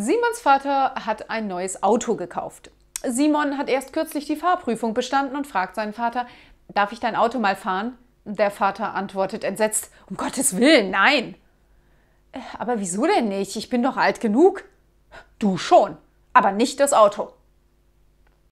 Simons Vater hat ein neues Auto gekauft. Simon hat erst kürzlich die Fahrprüfung bestanden und fragt seinen Vater, darf ich dein Auto mal fahren? Der Vater antwortet entsetzt, um Gottes Willen, nein. Äh, aber wieso denn nicht? Ich bin doch alt genug. Du schon, aber nicht das Auto.